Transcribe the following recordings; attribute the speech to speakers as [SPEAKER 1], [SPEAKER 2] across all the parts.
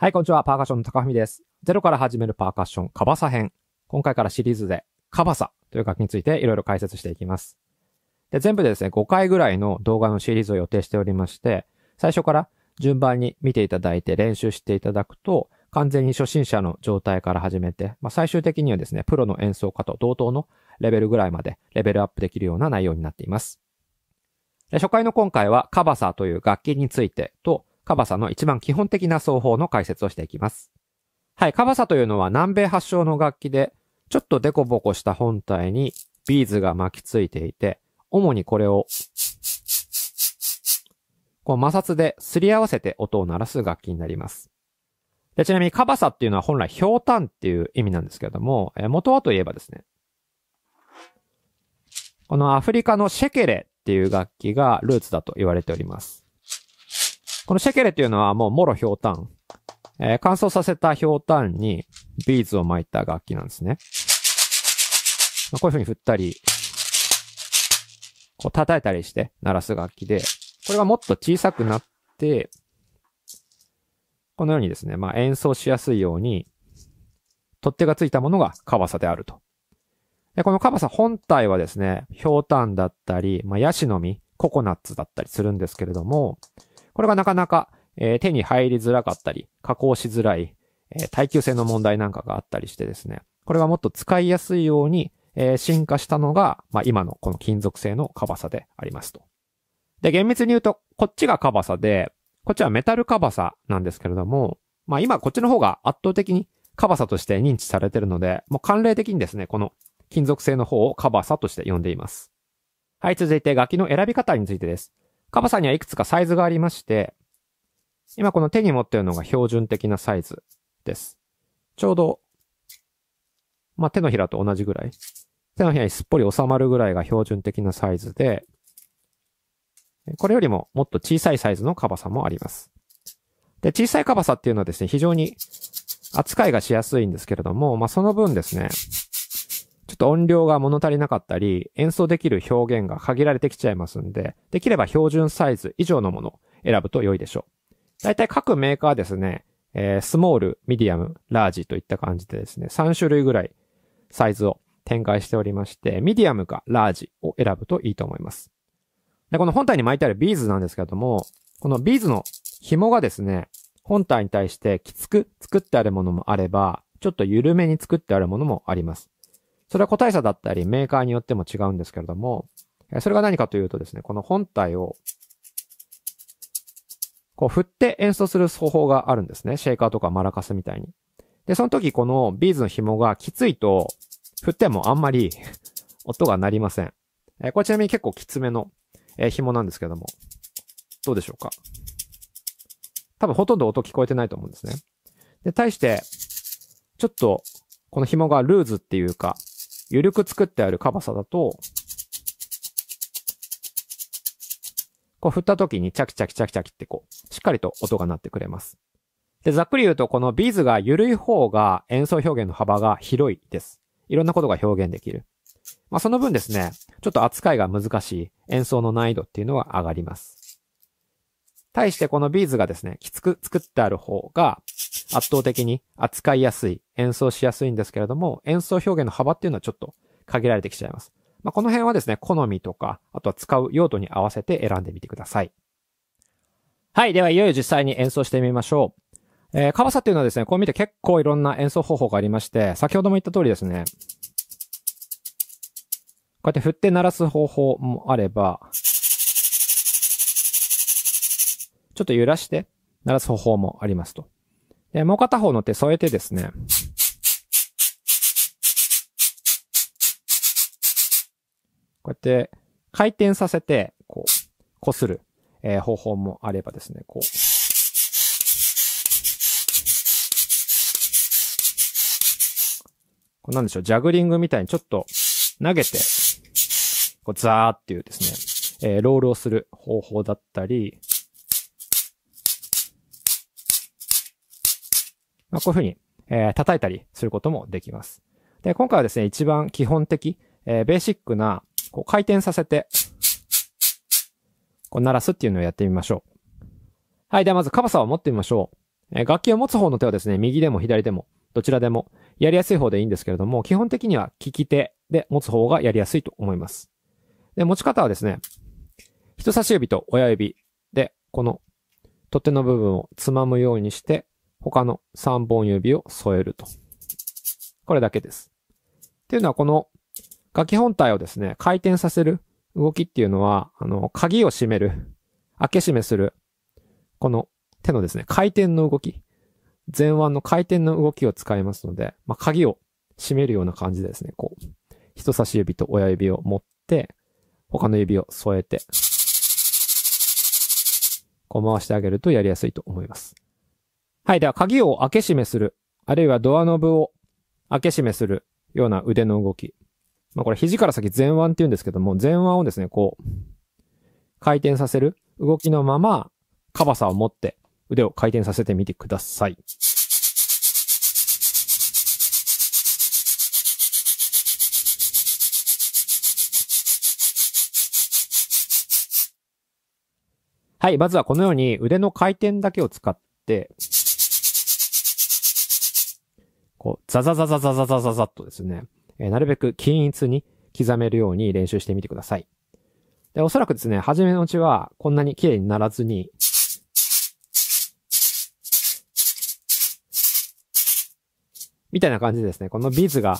[SPEAKER 1] はい、こんにちは。パーカッションの高文です。ゼロから始めるパーカッション、カバサ編。今回からシリーズで、カバサという楽器についていろいろ解説していきます。で、全部でですね、5回ぐらいの動画のシリーズを予定しておりまして、最初から順番に見ていただいて練習していただくと、完全に初心者の状態から始めて、まあ、最終的にはですね、プロの演奏家と同等のレベルぐらいまでレベルアップできるような内容になっています。で初回の今回はカバサという楽器についてと、カバサの一番基本的な奏法の解説をしていきます。はい、カバサというのは南米発祥の楽器で、ちょっとデコボコした本体にビーズが巻きついていて、主にこれを、こう摩擦ですり合わせて音を鳴らす楽器になります。でちなみにカバサっていうのは本来氷炭っていう意味なんですけれども、え元はといえばですね、このアフリカのシェケレっていう楽器がルーツだと言われております。このシェケレっていうのはもうもろひょうたん。えー、乾燥させたひょうたんにビーズを巻いた楽器なんですね。まあ、こういう風に振ったり、こう叩いたりして鳴らす楽器で、これがもっと小さくなって、このようにですね、まあ演奏しやすいように、取っ手がついたものがカバサであると。で、このカバサ本体はですね、ひょうたんだったり、まあヤシの実、ココナッツだったりするんですけれども、これがなかなか、えー、手に入りづらかったり、加工しづらい、えー、耐久性の問題なんかがあったりしてですね、これがもっと使いやすいように、えー、進化したのが、まあ、今のこの金属製のカバサでありますと。で、厳密に言うと、こっちがカバサで、こっちはメタルカバサなんですけれども、まあ今こっちの方が圧倒的にカバサとして認知されてるので、もう慣例的にですね、この金属製の方をカバサとして呼んでいます。はい、続いて楽器の選び方についてです。カバさんにはいくつかサイズがありまして、今この手に持ってるのが標準的なサイズです。ちょうど、まあ、手のひらと同じぐらい。手のひらにすっぽり収まるぐらいが標準的なサイズで、これよりももっと小さいサイズのカバサもあります。で、小さいカバサっていうのはですね、非常に扱いがしやすいんですけれども、まあ、その分ですね、ちょっと音量が物足りなかったり、演奏できる表現が限られてきちゃいますんで、できれば標準サイズ以上のものを選ぶと良いでしょう。大体各メーカーですね、えー、スモール、ミディアム、ラージといった感じでですね、3種類ぐらいサイズを展開しておりまして、ミディアムかラージを選ぶといいと思います。で、この本体に巻いてあるビーズなんですけども、このビーズの紐がですね、本体に対してきつく作ってあるものもあれば、ちょっと緩めに作ってあるものもあります。それは個体差だったり、メーカーによっても違うんですけれども、それが何かというとですね、この本体を、こう振って演奏する方法があるんですね。シェイカーとかマラカスみたいに。で、その時このビーズの紐がきついと、振ってもあんまり 音が鳴りません。えこれちなみに結構きつめの、え紐なんですけども。どうでしょうか多分ほとんど音聞こえてないと思うんですね。で、対して、ちょっと、この紐がルーズっていうか、ゆるく作ってあるカバサだと、こう振った時にチャキチャキチャキチャキってこう、しっかりと音が鳴ってくれます。で、ざっくり言うとこのビーズが緩い方が演奏表現の幅が広いです。いろんなことが表現できる。まあ、その分ですね、ちょっと扱いが難しい演奏の難易度っていうのは上がります。対してこのビーズがですね、きつく作ってある方が圧倒的に扱いやすい、演奏しやすいんですけれども、演奏表現の幅っていうのはちょっと限られてきちゃいます。まあ、この辺はですね、好みとか、あとは使う用途に合わせて選んでみてください。はい。では、いよいよ実際に演奏してみましょう。えー、カバサっていうのはですね、こう見て結構いろんな演奏方法がありまして、先ほども言った通りですね、こうやって振って鳴らす方法もあれば、ちょっと揺らして鳴らす方法もありますと。で、もう片方の手添えてですね、こうやって回転させて、こう、こする、えー、方法もあればですね、こう。こうなんでしょう、ジャグリングみたいにちょっと投げて、こうザーっていうですね、えー、ロールをする方法だったり、まあ、こういうふうに、えー、叩いたりすることもできます。で、今回はですね、一番基本的、えー、ベーシックな、こう回転させて、こう鳴らすっていうのをやってみましょう。はい。ではまず、カバサを持ってみましょう。えー、楽器を持つ方の手はですね、右でも左でも、どちらでも、やりやすい方でいいんですけれども、基本的には利き手で持つ方がやりやすいと思います。で、持ち方はですね、人差し指と親指で、この取っ手の部分をつまむようにして、他の3本指を添えると。これだけです。っていうのはこの楽器本体をですね、回転させる動きっていうのは、あの、鍵を閉める、開け閉めする、この手のですね、回転の動き、前腕の回転の動きを使いますので、まあ、鍵を閉めるような感じでですね、こう、人差し指と親指を持って、他の指を添えて、こう回してあげるとやりやすいと思います。はい。では、鍵を開け閉めする。あるいはドアノブを開け閉めするような腕の動き。まあ、これ肘から先前腕って言うんですけども、前腕をですね、こう、回転させる動きのまま、カバサを持って腕を回転させてみてください。はい、まずはこのように腕の回転だけを使って、こう、ザザザザザザザザザっとですね、えなるべく均一に刻めるように練習してみてください。で、おそらくですね、初めのうちはこんなに綺麗にならずに、みたいな感じですね。このビーズが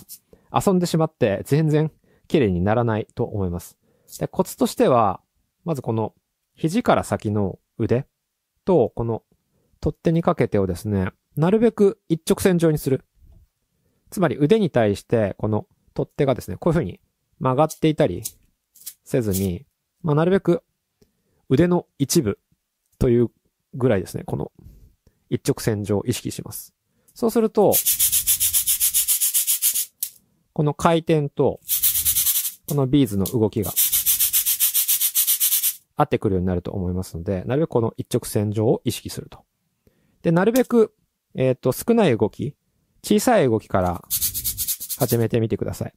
[SPEAKER 1] 遊んでしまって全然綺麗にならないと思います。で、コツとしては、まずこの肘から先の腕とこの取っ手にかけてをですね、なるべく一直線上にする。つまり腕に対してこの取っ手がですね、こういう風に曲がっていたりせずに、まあ、なるべく腕の一部というぐらいですね、この一直線上を意識します。そうすると、この回転と、このビーズの動きが合ってくるようになると思いますので、なるべくこの一直線上を意識すると。で、なるべく、えっ、ー、と、少ない動き小さい動きから始めてみてください。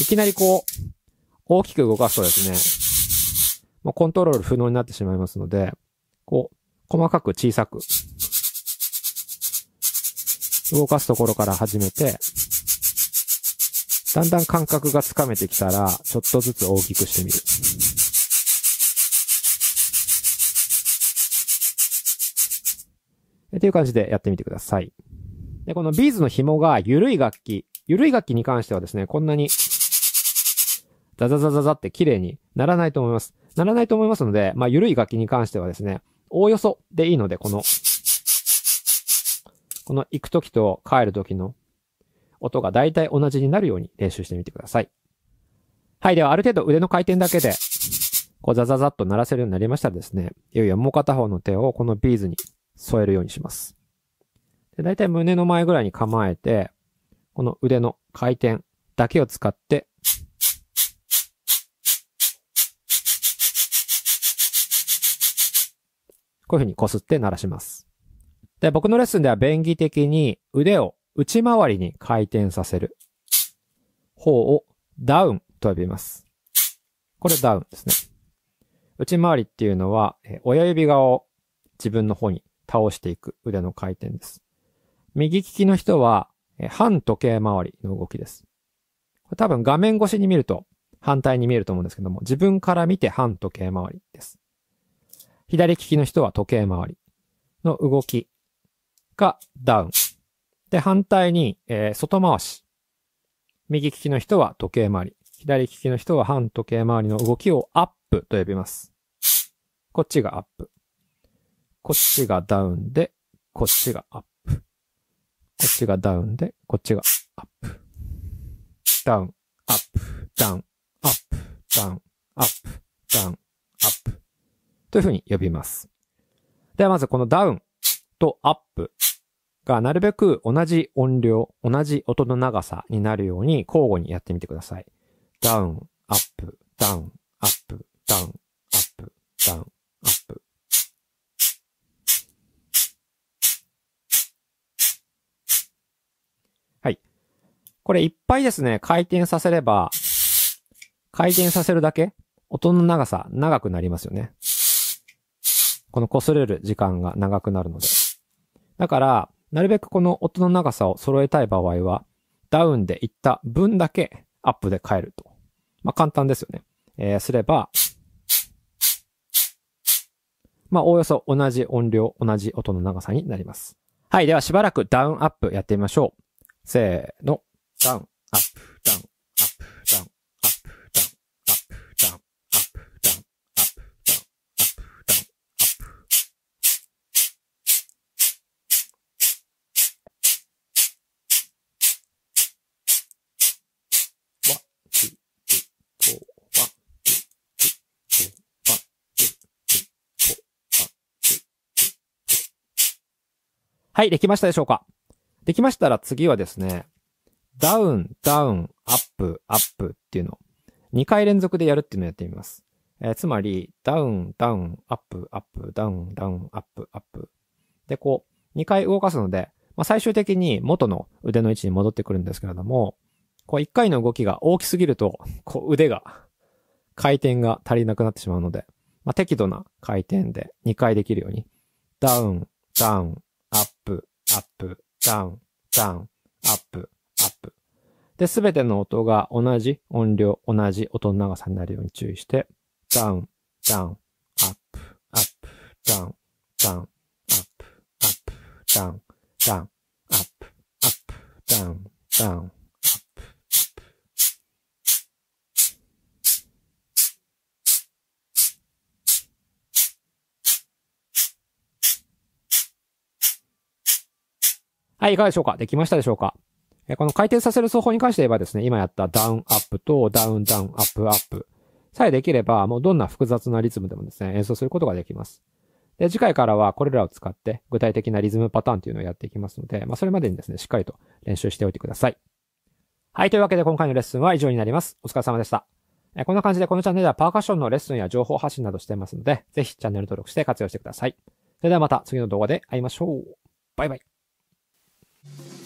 [SPEAKER 1] いきなりこう、大きく動かすとですね、もうコントロール不能になってしまいますので、こう、細かく小さく、動かすところから始めて、だんだん感覚がつかめてきたら、ちょっとずつ大きくしてみる。っていう感じでやってみてください。で、このビーズの紐が緩い楽器、緩い楽器に関してはですね、こんなに、ザザザザザって綺麗にならないと思います。ならないと思いますので、まあ、緩い楽器に関してはですね、おおよそでいいので、この、この行くときと帰るときの音が大体同じになるように練習してみてください。はい。では、ある程度腕の回転だけで、こうザザザっと鳴らせるようになりましたらですね、いよいよもう片方の手をこのビーズに添えるようにします。で、大体胸の前ぐらいに構えて、この腕の回転だけを使って、こういうふうに擦って鳴らします。で、僕のレッスンでは便宜的に腕を内回りに回転させる方をダウンと呼びます。これダウンですね。内回りっていうのは、親指側を自分の方に倒していく腕の回転です。右利きの人は、反時計回りの動きです。これ多分画面越しに見ると反対に見えると思うんですけども、自分から見て反時計回りです。左利きの人は時計回りの動きがダウン。で、反対に、えー、外回し。右利きの人は時計回り。左利きの人は反時計回りの動きをアップと呼びます。こっちがアップ。こっちがダウンで、こっちがアッこっちがダウンで、こっちがアップ。ダウン、アップ、ダウン、アップ、ダウン、アップ、ダウン、アップ。というふうに呼びます。ではまずこのダウンとアップがなるべく同じ音量、同じ音の長さになるように交互にやってみてください。ダウン、アップ、ダウン、アップ、ダウン、アップ、ダウン、アップ。これいっぱいですね、回転させれば、回転させるだけ、音の長さ、長くなりますよね。この擦れる時間が長くなるので。だから、なるべくこの音の長さを揃えたい場合は、ダウンでいった分だけアップで変えると。まあ、簡単ですよね。えー、すれば、まあ、おおよそ同じ音量、同じ音の長さになります。はい。では、しばらくダウンアップやってみましょう。せーの。ダウン、アップ、ダウン、アップ、ダウン、アップ、ダウン、アップ、ダウン、アップ、ダウン、アップ、ダウン、アップ、ダウン、アップ。はい、できましたでしょうかできましたら次はですね、ダウン、ダウン、アップ、アップっていうのを2回連続でやるっていうのをやってみます。えー、つまり、ダウン、ダウン、アップ、アップ、ダウン、ダウン、アップ、アップ。で、こう、2回動かすので、まあ、最終的に元の腕の位置に戻ってくるんですけれども、こう1回の動きが大きすぎると、こう腕が、回転が足りなくなってしまうので、まあ、適度な回転で2回できるように、ダウン、ダウン、アップ、アップ、ダウン、ダウン、アップ、で、すべての音が同じ音量、同じ音の長さになるように注意して、ダウン、ダウン、アップ、アップ、ダウン、ダウン、アップ、アップ、ダウン、ダウン、アップ、アップ、ダウン、ダウン、アップ。はい、いかがでしょうかできましたでしょうかこの回転させる奏法に関して言えばですね、今やったダウンアップとダウンダウンアップアップさえできれば、もうどんな複雑なリズムでもですね、演奏することができます。で、次回からはこれらを使って具体的なリズムパターンというのをやっていきますので、まあ、それまでにですね、しっかりと練習しておいてください。はい、というわけで今回のレッスンは以上になります。お疲れ様でした。えこんな感じでこのチャンネルではパーカッションのレッスンや情報発信などしてますので、ぜひチャンネル登録して活用してください。それではまた次の動画で会いましょう。バイバイ。